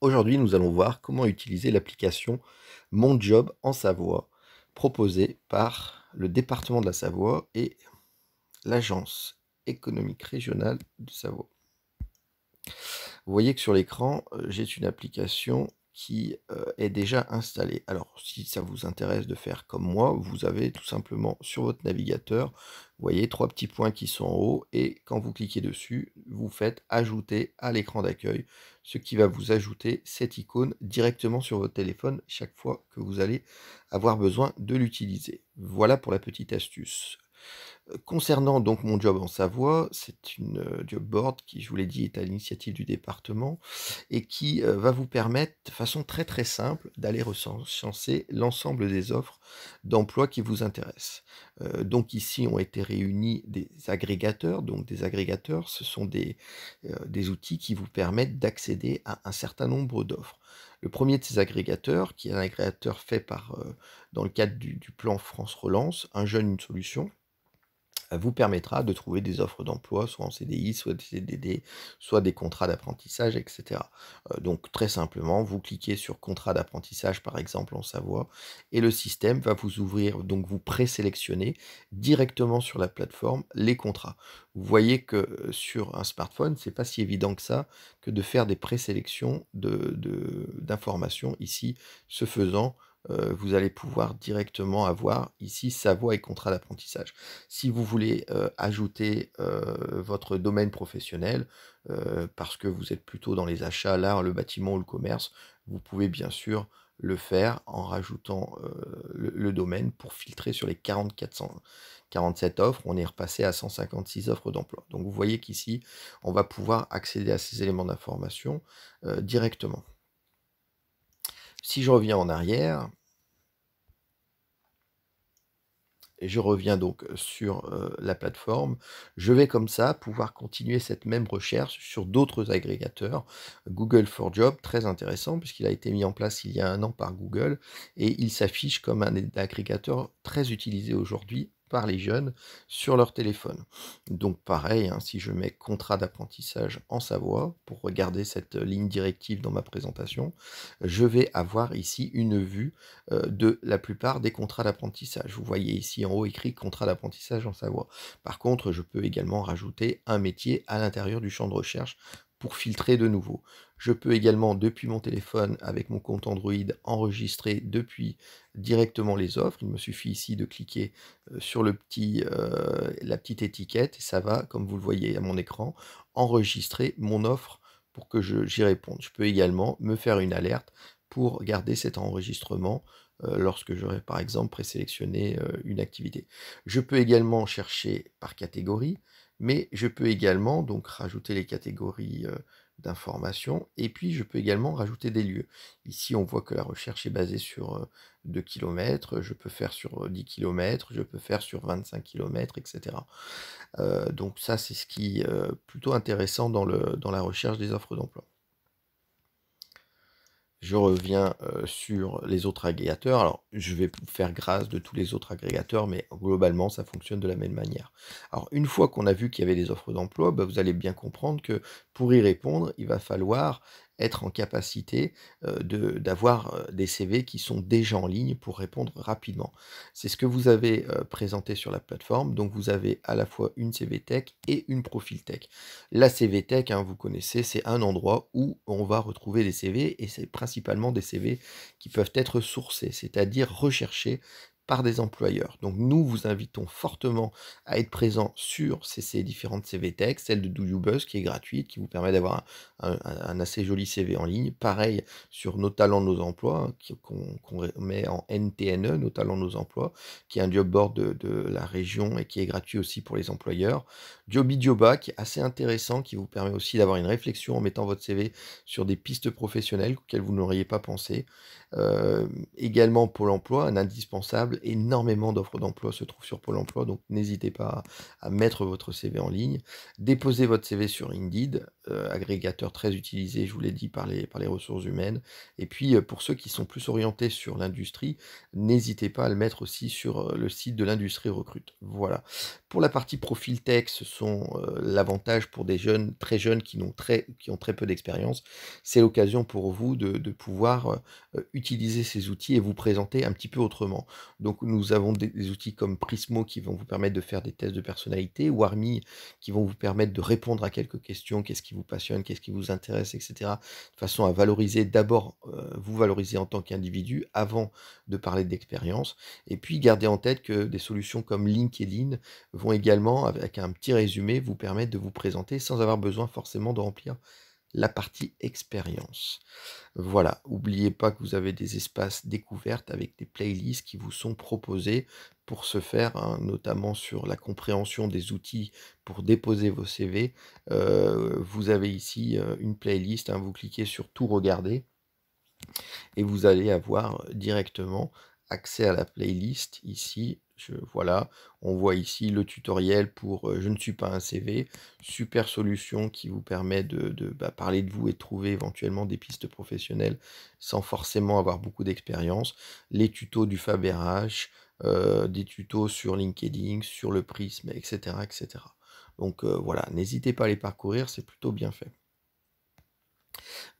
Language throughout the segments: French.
Aujourd'hui, nous allons voir comment utiliser l'application Mon Job en Savoie, proposée par le département de la Savoie et l'agence économique régionale de Savoie. Vous voyez que sur l'écran, euh, j'ai une application qui euh, est déjà installé. Alors si ça vous intéresse de faire comme moi, vous avez tout simplement sur votre navigateur, vous voyez trois petits points qui sont en haut et quand vous cliquez dessus, vous faites ajouter à l'écran d'accueil, ce qui va vous ajouter cette icône directement sur votre téléphone chaque fois que vous allez avoir besoin de l'utiliser. Voilà pour la petite astuce. Concernant donc mon job en Savoie, c'est une euh, job board qui, je vous l'ai dit, est à l'initiative du département et qui euh, va vous permettre, de façon très très simple, d'aller recenser l'ensemble des offres d'emploi qui vous intéressent. Euh, donc ici ont été réunis des agrégateurs. Donc des agrégateurs, ce sont des, outils qui vous permettent d'accéder à un certain nombre d'offres. Le premier de ces agrégateurs, qui est un agrégateur fait par, dans le cadre du plan France Relance, un jeune, une solution, vous permettra de trouver des offres d'emploi, soit en CDI, soit en CDD, soit des contrats d'apprentissage, etc. Euh, donc très simplement, vous cliquez sur contrat d'apprentissage, par exemple en Savoie, et le système va vous ouvrir, donc vous présélectionner directement sur la plateforme les contrats. Vous voyez que euh, sur un smartphone, c'est pas si évident que ça que de faire des présélections d'informations de, ici, se faisant euh, vous allez pouvoir directement avoir ici sa voix et contrat d'apprentissage. Si vous voulez euh, ajouter euh, votre domaine professionnel, parce que vous êtes plutôt dans les achats, l'art, le bâtiment ou le commerce, vous pouvez bien sûr le faire en rajoutant le, domaine pour filtrer sur les 4447 47 offres, on est repassé à 156 offres d'emploi. Donc vous voyez qu'ici, on va pouvoir accéder à ces éléments d'information directement. Si je reviens en arrière, je reviens donc sur la plateforme, je vais comme ça pouvoir continuer cette même recherche sur d'autres agrégateurs. Google for Job, très intéressant, puisqu'il a été mis en place il y a un an par Google, et il s'affiche comme un agrégateur très utilisé aujourd'hui par les jeunes sur leur téléphone. Donc pareil, hein, si je mets contrat d'apprentissage en Savoie, pour regarder cette euh, ligne directive dans ma présentation, je vais avoir ici une vue euh, de la plupart des contrats d'apprentissage. Vous voyez ici en haut écrit contrat d'apprentissage en Savoie. Par contre, je peux également rajouter un métier à l'intérieur du champ de recherche pour filtrer de nouveau. Je peux également, depuis mon téléphone, avec mon compte Android, enregistrer depuis directement les offres. Il me suffit ici de cliquer euh, sur le petit, euh, la petite étiquette et ça va, comme vous le voyez à mon écran, enregistrer mon offre pour que j'y réponde. Je peux également me faire une alerte pour garder cet enregistrement euh, lorsque j'aurai par exemple présélectionné une activité. Je peux également chercher par catégorie, mais je peux également donc rajouter les catégories d'informations. Et puis, je peux également rajouter des lieux. Ici, on voit que la recherche est basée sur 2 km, je peux faire sur 10 km, je peux faire sur 25 km, etc. donc ça, c'est ce qui est plutôt intéressant dans, le, dans la recherche des offres d'emploi je reviens euh, sur les autres agrégateurs. Alors, je vais faire grâce de tous les autres agrégateurs, mais globalement, ça fonctionne de la même manière. Alors, une fois qu'on a vu qu'il y avait des offres d'emploi, bah, vous allez bien comprendre que pour y répondre, il va falloir être en capacité de, d'avoir des CV qui sont déjà en ligne pour répondre rapidement. C'est ce que vous avez présenté sur la plateforme. Donc vous avez à la fois une CV Tech et une Profil Tech. La CV Tech, hein, vous connaissez, c'est un endroit où on va retrouver des CV et c'est principalement des CV qui peuvent être sourcés, c'est-à-dire recherchés par des employeurs. Donc nous vous invitons fortement à être présent sur ces, différentes CV Tech, celle de Do Buzz qui est gratuite, qui vous permet d'avoir un, assez joli CV en ligne. Pareil sur Nos Talents, Nos Emplois, hein, qu'on met en NTNE, Nos Talents, Nos Emplois, qui est un job board de, la région et qui est gratuit aussi pour les employeurs. Joby qui est assez intéressant, qui vous permet aussi d'avoir une réflexion en mettant votre CV sur des pistes professionnelles auxquelles vous n'auriez pas pensé. Euh, également Pôle Emploi, un indispensable Énormément d'offres d'emploi se trouvent sur Pôle emploi, donc n'hésitez pas à, mettre votre CV en ligne. Déposez votre CV sur Indeed, euh, agrégateur très utilisé, je vous l'ai dit, par les, par les ressources humaines. Et puis, euh, pour ceux qui sont plus orientés sur l'industrie, n'hésitez pas à le mettre aussi sur euh, le site de l'industrie recrute. Voilà. Pour la partie profil tech, ce sont l'avantage pour des jeunes, très jeunes, qui, ont très, qui ont très peu d'expérience. C'est l'occasion pour vous de, pouvoir utiliser ces outils et vous présenter un petit peu autrement. Donc, donc nous avons des, outils comme Prismo qui vont vous permettre de faire des tests de personnalité, ou Army qui vont vous permettre de répondre à quelques questions, qu'est-ce qui vous passionne, qu'est-ce qui vous intéresse, etc. De façon à valoriser d'abord, euh, vous valoriser en tant qu'individu avant de parler d'expérience. Et puis gardez en tête que des solutions comme LinkedIn vont également, avec un petit résumé, vous permettre de vous présenter sans avoir besoin forcément de remplir la partie expérience. Voilà, n'oubliez pas que vous avez des espaces découvertes avec des playlists qui vous sont proposées pour ce faire, hein, notamment sur la compréhension des outils pour déposer vos CV. Euh, vous avez ici euh, une playlist, hein, vous cliquez sur tout regarder et vous allez avoir directement accès à la playlist ici voilà, on voit ici le tutoriel pour euh, Je ne suis pas un CV. Super solution qui vous permet de, bah, parler de vous et de trouver éventuellement des pistes professionnelles sans forcément avoir beaucoup d'expérience. Les tutos du FabRH, euh, des tutos sur LinkedIn, sur le prisme, etc. etc. Donc euh, voilà, n'hésitez pas à les parcourir, c'est plutôt bien fait.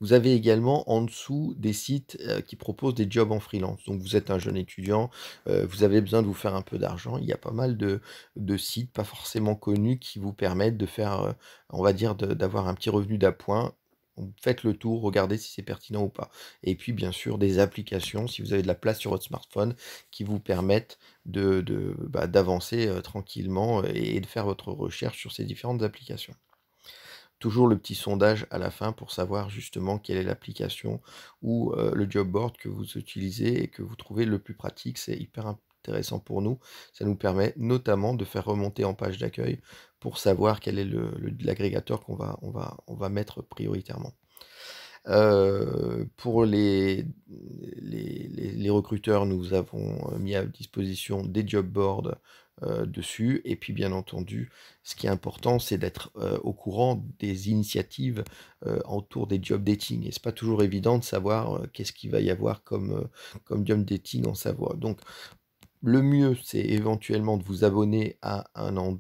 Vous avez également en dessous des sites euh, qui proposent des jobs en freelance. Donc vous êtes un jeune étudiant, euh, vous avez besoin de vous faire un peu d'argent. Il y a pas mal de, sites pas forcément connus qui vous permettent de faire, euh, on va dire, d'avoir un petit revenu d'appoint faites le tour, regardez si c'est pertinent ou pas. Et puis bien sûr des applications, si vous avez de la place sur votre smartphone, qui vous permettent de, bah, d'avancer tranquillement et de faire votre recherche sur ces différentes applications toujours le petit sondage à la fin pour savoir justement quelle est l'application ou euh, le job board que vous utilisez et que vous trouvez le plus pratique. C'est hyper intéressant pour nous. Ça nous permet notamment de faire remonter en page d'accueil pour savoir quel est l'agrégateur qu'on va, on va, on va mettre prioritairement. Euh, pour les, les, recruteurs, nous avons euh, mis à disposition des job boards euh, dessus. Et puis, bien entendu, ce qui est important, c'est d'être au courant des initiatives autour des job dating. Et ce n'est pas toujours évident de savoir qu'est-ce qu'il va y avoir comme, comme job dating en Savoie. Donc, le mieux, c'est éventuellement de vous abonner à un,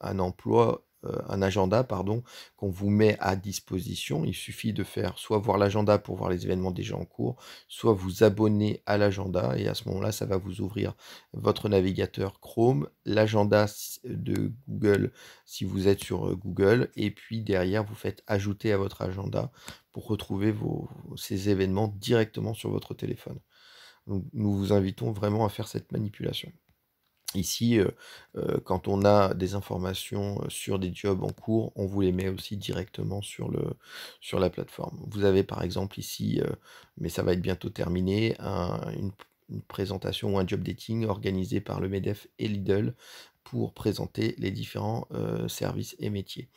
un emploi euh, un agenda pardon qu'on vous met à disposition. Il suffit de faire soit voir l'agenda pour voir les événements déjà en cours, soit vous abonner à l'agenda et à ce moment-là, ça va vous ouvrir votre navigateur Chrome, l'agenda de Google si vous êtes sur euh, Google et puis derrière vous faites ajouter à votre agenda pour retrouver vos, ces événements directement sur votre téléphone. nous vous invitons vraiment à faire cette manipulation. Ici, euh, euh, quand on a des informations euh, sur des jobs en cours, on vous les met aussi directement sur, le, sur la plateforme. Vous avez par exemple ici, mais ça va être bientôt terminé, une présentation ou un job dating organisé par le MEDEF et Lidl pour présenter les différents euh, services et métiers,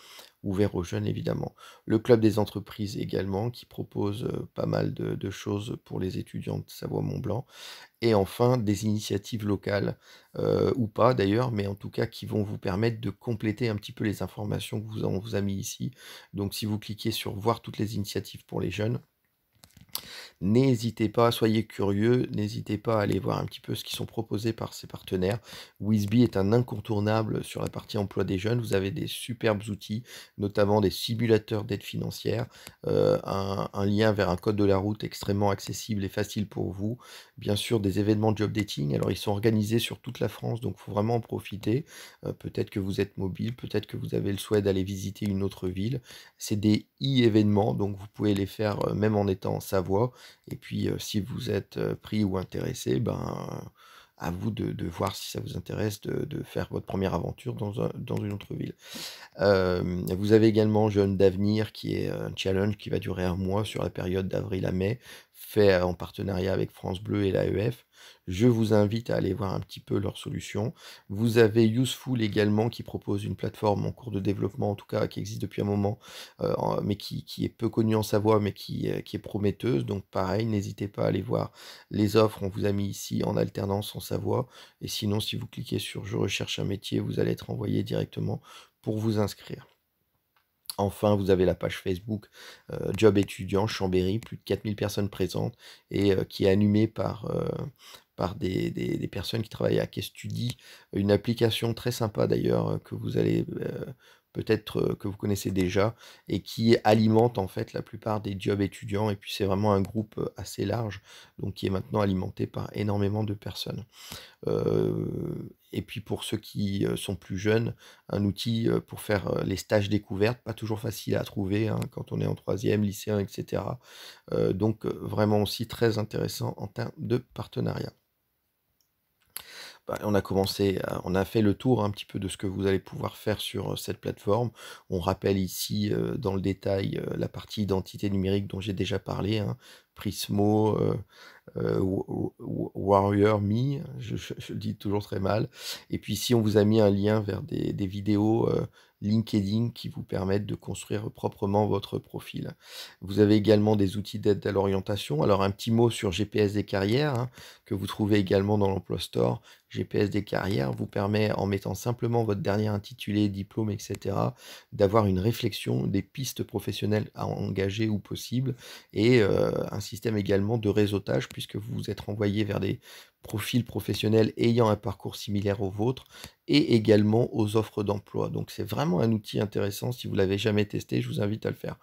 ouverts aux jeunes évidemment. Le club des entreprises également, qui propose euh, pas mal de, choses pour les étudiants de Savoie-Mont-Blanc. Et enfin, des initiatives locales, euh, ou pas d'ailleurs, mais en tout cas qui vont vous permettre de compléter un petit peu les informations que vous, on vous a mis ici. Donc si vous cliquez sur voir toutes les initiatives pour les jeunes, N'hésitez pas, soyez curieux, n'hésitez pas à aller voir un petit peu ce qui sont proposés par ces partenaires. Wisby est un incontournable sur la partie emploi des jeunes. Vous avez des superbes outils, notamment des simulateurs d'aide financière, euh, un, lien vers un code de la route extrêmement accessible et facile pour vous. Bien sûr, des événements de job dating. Alors, ils sont organisés sur toute la France, donc il faut vraiment en profiter. Euh, peut-être que vous êtes mobile, peut-être que vous avez le souhait d'aller visiter une autre ville. C'est des e-événements, donc vous pouvez les faire euh, même en étant en et puis, euh, si vous êtes euh, pris ou intéressé, ben, à vous de, voir si ça vous intéresse de, faire votre première aventure dans, une autre ville. Euh, vous avez également Jeune d'avenir qui est un challenge qui va durer un mois sur la période d'avril à mai, fait en partenariat avec France Bleu et l'AEF. Je vous invite à aller voir un petit peu leurs solutions. Vous avez Useful également qui propose une plateforme en cours de développement, en tout cas qui existe depuis un moment, euh, mais qui, est peu connue en Savoie, mais qui, euh, qui est prometteuse. Donc pareil, n'hésitez pas à aller voir les offres. On vous a mis ici en alternance en Savoie. Et sinon, si vous cliquez sur Je recherche un métier, vous allez être envoyé directement pour vous inscrire. Enfin, vous avez la page Facebook euh, Job étudiant Chambéry, plus de 4000 personnes présentes et euh, qui est animée par, euh, par des, personnes qui travaillent à Questudi, une application très sympa d'ailleurs que vous allez peut-être euh, que vous connaissez déjà, et qui alimente en fait la plupart des jobs étudiants. Et puis c'est vraiment un groupe euh, assez large, donc qui est maintenant alimenté par énormément de personnes. Euh, et puis pour ceux qui sont plus jeunes, un outil pour faire les stages découvertes, pas toujours facile à trouver hein, quand on est en troisième, lycéen, etc. donc vraiment aussi très intéressant en termes de partenariat. Bah, on a commencé, on a fait le tour un petit peu de ce que vous allez pouvoir faire sur euh, cette plateforme. On rappelle ici euh, dans le détail euh, la partie identité numérique dont j'ai déjà parlé, hein. Prismo, Warrior Me, je, le dis toujours très mal. Et puis ici, on vous a mis un lien vers des, vidéos LinkedIn qui vous permettent de construire proprement votre profil. Vous avez également des outils d'aide à l'orientation. Alors un petit mot sur GPS des carrières hein, que vous trouvez également dans l'Emploi Store. GPS des carrières vous permet, en mettant simplement votre dernier intitulé, diplôme, etc., d'avoir une réflexion des pistes professionnelles à engager ou possible et euh, un système également de réseautage, puisque vous vous êtes renvoyé vers des profils professionnels ayant un parcours similaire au vôtre et également aux offres d'emploi. Donc c'est vraiment un outil intéressant. Si vous ne l'avez jamais testé, je vous invite à le faire.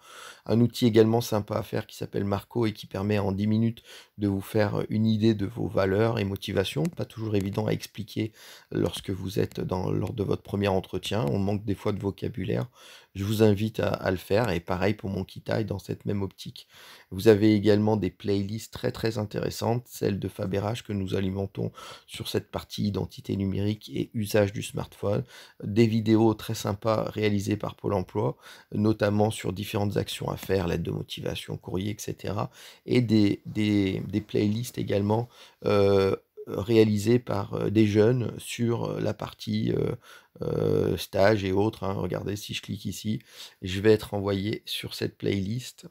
Un outil également sympa à faire qui s'appelle Marco et qui permet en 10 minutes de vous faire une idée de vos valeurs et motivations. Pas toujours évident à expliquer euh, lorsque vous êtes dans, lors de votre premier entretien. On manque des fois de vocabulaire. Je vous invite à, le faire. Et pareil pour mon Kitaï dans cette même optique. Vous avez également des playlists très très intéressantes, celle de Faberage que nous alimentons sur cette partie identité numérique et usage du smartphone. Des vidéos très sympas réalisées par Pôle emploi, notamment sur différentes actions à faire, l'aide de motivation, courrier, etc. Et des, playlists également euh, euh, réalisé par euh, des jeunes sur euh, la partie stage et autres. Hein. Regardez, si je clique ici, je vais être envoyé sur cette playlist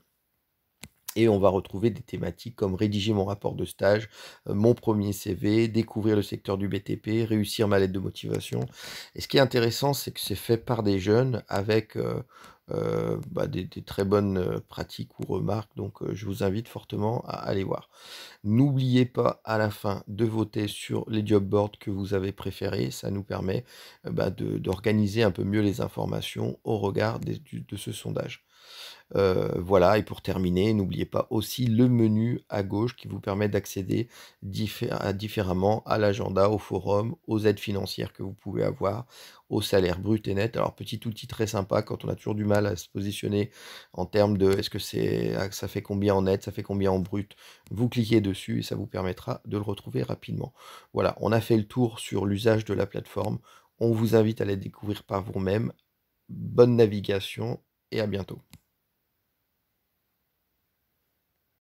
et on va retrouver des thématiques comme rédiger mon rapport de stage, mon premier CV, découvrir le secteur du BTP, réussir ma lettre de motivation. Et ce qui est intéressant, c'est que c'est fait par des jeunes avec euh, bah, des, très bonnes euh, pratiques ou remarques. Donc euh, je vous invite fortement à aller voir. N'oubliez pas à la fin de voter sur les job boards que vous avez préférés. Ça nous permet bah, d'organiser un peu mieux les informations au regard de ce sondage. Euh, voilà, et pour terminer, n'oubliez pas aussi le menu à gauche qui vous permet d'accéder différemment à l'agenda, au forum, aux aides financières que vous pouvez avoir, au salaire brut et net. Alors, petit outil très sympa quand on a toujours du mal à se positionner en termes de est-ce que c'est ah, ça fait combien en net, ça fait combien en brut. Vous cliquez dessus et ça vous permettra de le retrouver rapidement. Voilà, on a fait le tour sur l'usage de la plateforme. On vous invite à la découvrir par vous-même. Bonne navigation et à bientôt.